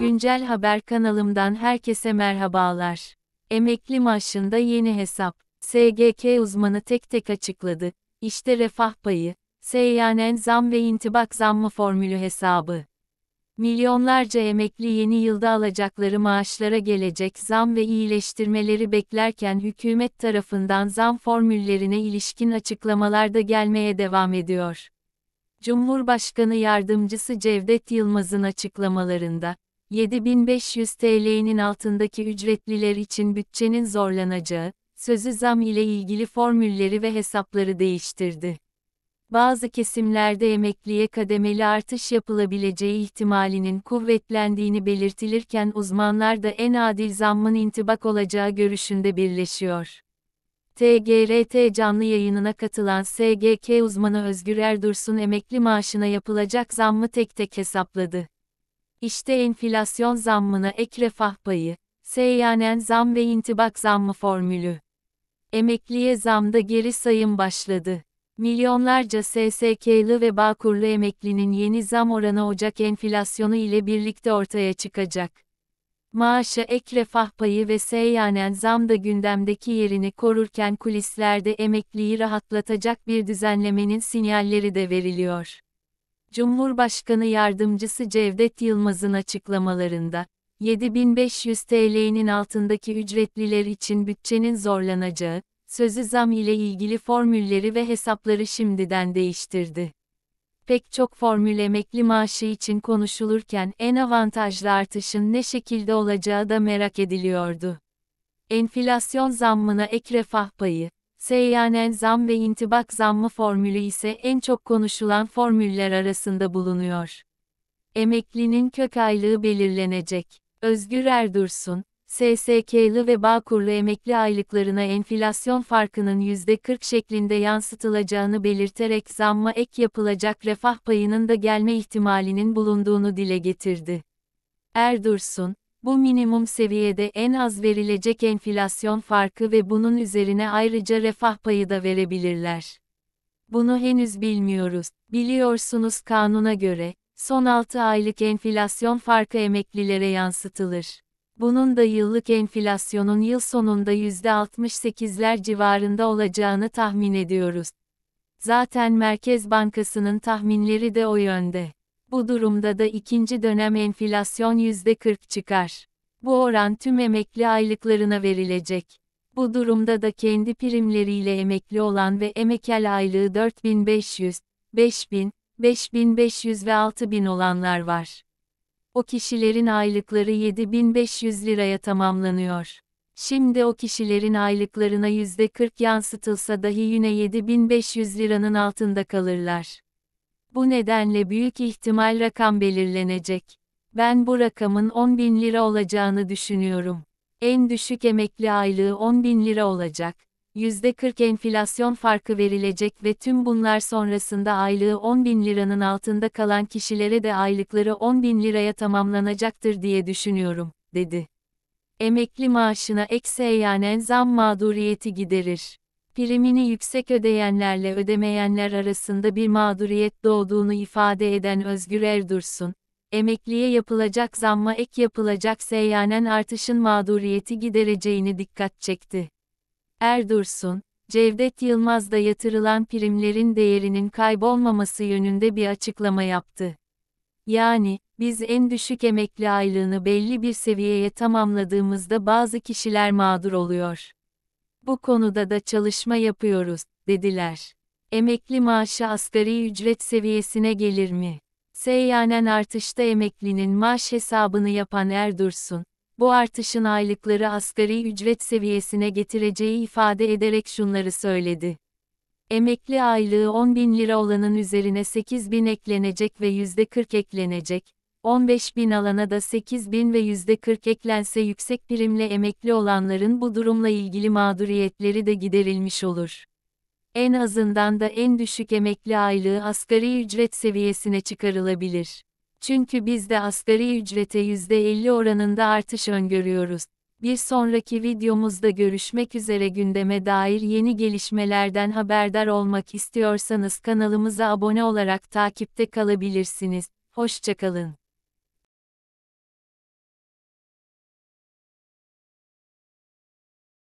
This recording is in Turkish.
Güncel Haber kanalımdan herkese merhabalar. Emekli maaşında yeni hesap. SGK uzmanı tek tek açıkladı. İşte refah payı, seyyanen zam ve intibak zammı formülü hesabı. Milyonlarca emekli yeni yılda alacakları maaşlara gelecek zam ve iyileştirmeleri beklerken hükümet tarafından zam formüllerine ilişkin açıklamalar da gelmeye devam ediyor. Cumhurbaşkanı Yardımcısı Cevdet Yılmaz'ın açıklamalarında, 7500 TL'nin altındaki ücretliler için bütçenin zorlanacağı, sözü zam ile ilgili formülleri ve hesapları değiştirdi. Bazı kesimlerde emekliye kademeli artış yapılabileceği ihtimalinin kuvvetlendiğini belirtilirken uzmanlar da en adil zammın intibak olacağı görüşünde birleşiyor. TGRT canlı yayınına katılan SGK uzmanı Özgür Erdursun emekli maaşına yapılacak zammı tek tek hesapladı. İşte enflasyon zammına ek refah payı, seyyanen zam ve intibak zammı formülü. Emekliye zamda geri sayım başladı. Milyonlarca SSK'lı ve Bağkurlu emeklinin yeni zam oranı Ocak enflasyonu ile birlikte ortaya çıkacak. Maaşa ek refah payı ve seyyanen zam da gündemdeki yerini korurken kulislerde emekliyi rahatlatacak bir düzenlemenin sinyalleri de veriliyor. Cumhurbaşkanı Yardımcısı Cevdet Yılmaz'ın açıklamalarında, 7500 TL'nin altındaki ücretliler için bütçenin zorlanacağı, sözü zam ile ilgili formülleri ve hesapları şimdiden değiştirdi. Pek çok formül emekli maaşı için konuşulurken en avantajlı artışın ne şekilde olacağı da merak ediliyordu. Enflasyon zammına ek refah payı, Seyyanen zam ve intibak zammı formülü ise en çok konuşulan formüller arasında bulunuyor. Emeklinin kök aylığı belirlenecek. Özgür Erdursun, SSK'lı ve Bağkurlu emekli aylıklarına enflasyon farkının %40 şeklinde yansıtılacağını belirterek zamma ek yapılacak refah payının da gelme ihtimalinin bulunduğunu dile getirdi. Erdursun, bu minimum seviyede en az verilecek enflasyon farkı ve bunun üzerine ayrıca refah payı da verebilirler. Bunu henüz bilmiyoruz. Biliyorsunuz kanuna göre, son 6 aylık enflasyon farkı emeklilere yansıtılır. Bunun da yıllık enflasyonun yıl sonunda %68'ler civarında olacağını tahmin ediyoruz. Zaten Merkez Bankası'nın tahminleri de o yönde. Bu durumda da ikinci dönem enflasyon %40 çıkar. Bu oran tüm emekli aylıklarına verilecek. Bu durumda da kendi primleriyle emekli olan ve emekel aylığı 4500, 5000, 5500 ve 6000 olanlar var. O kişilerin aylıkları 7500 liraya tamamlanıyor. Şimdi o kişilerin aylıklarına %40 yansıtılsa dahi yine 7500 liranın altında kalırlar. Bu nedenle büyük ihtimal rakam belirlenecek. Ben bu rakamın 10 bin lira olacağını düşünüyorum. En düşük emekli aylığı 10 bin lira olacak. %40 enflasyon farkı verilecek ve tüm bunlar sonrasında aylığı 10 bin liranın altında kalan kişilere de aylıkları 10 bin liraya tamamlanacaktır diye düşünüyorum, dedi. Emekli maaşına ek seyyanen zam mağduriyeti giderir primini yüksek ödeyenlerle ödemeyenler arasında bir mağduriyet doğduğunu ifade eden Özgür Erdursun, emekliye yapılacak zamma ek yapılacak seyyanen artışın mağduriyeti gidereceğini dikkat çekti. Erdursun, Cevdet Yılmaz da yatırılan primlerin değerinin kaybolmaması yönünde bir açıklama yaptı. Yani, biz en düşük emekli aylığını belli bir seviyeye tamamladığımızda bazı kişiler mağdur oluyor. Bu konuda da çalışma yapıyoruz, dediler. Emekli maaşı asgari ücret seviyesine gelir mi? Seyyanen artışta emeklinin maaş hesabını yapan Erdursun, bu artışın aylıkları asgari ücret seviyesine getireceği ifade ederek şunları söyledi. Emekli aylığı 10 bin lira olanın üzerine 8 bin eklenecek ve %40 eklenecek, 15 bin alana da 8 bin ve %40 eklense yüksek primle emekli olanların bu durumla ilgili mağduriyetleri de giderilmiş olur. En azından da en düşük emekli aylığı asgari ücret seviyesine çıkarılabilir. Çünkü biz de asgari ücrete %50 oranında artış öngörüyoruz. Bir sonraki videomuzda görüşmek üzere gündeme dair yeni gelişmelerden haberdar olmak istiyorsanız kanalımıza abone olarak takipte kalabilirsiniz. Hoşçakalın.